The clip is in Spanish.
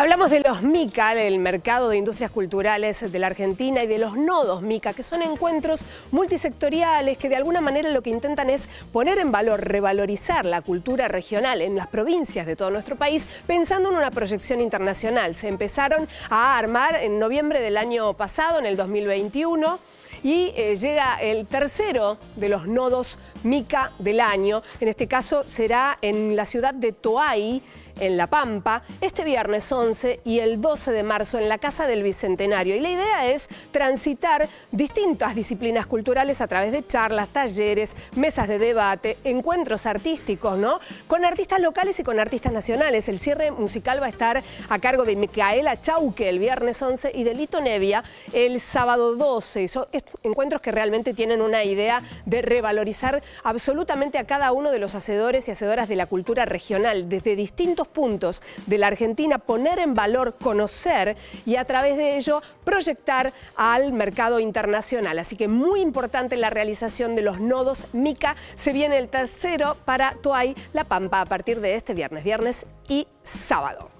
Hablamos de los MICA, el mercado de industrias culturales de la Argentina, y de los nodos MICA, que son encuentros multisectoriales que de alguna manera lo que intentan es poner en valor, revalorizar la cultura regional en las provincias de todo nuestro país, pensando en una proyección internacional. Se empezaron a armar en noviembre del año pasado, en el 2021 y eh, llega el tercero de los nodos Mica del año. En este caso será en la ciudad de Toay, en La Pampa, este viernes 11 y el 12 de marzo en la Casa del Bicentenario. Y la idea es transitar distintas disciplinas culturales a través de charlas, talleres, mesas de debate, encuentros artísticos, ¿no? Con artistas locales y con artistas nacionales. El cierre musical va a estar a cargo de Micaela Chauque el viernes 11 y de Lito Nevia el sábado 12 encuentros que realmente tienen una idea de revalorizar absolutamente a cada uno de los hacedores y hacedoras de la cultura regional, desde distintos puntos de la Argentina, poner en valor, conocer y a través de ello proyectar al mercado internacional. Así que muy importante la realización de los nodos MICA. Se viene el tercero para Tuay La Pampa a partir de este viernes, viernes y sábado.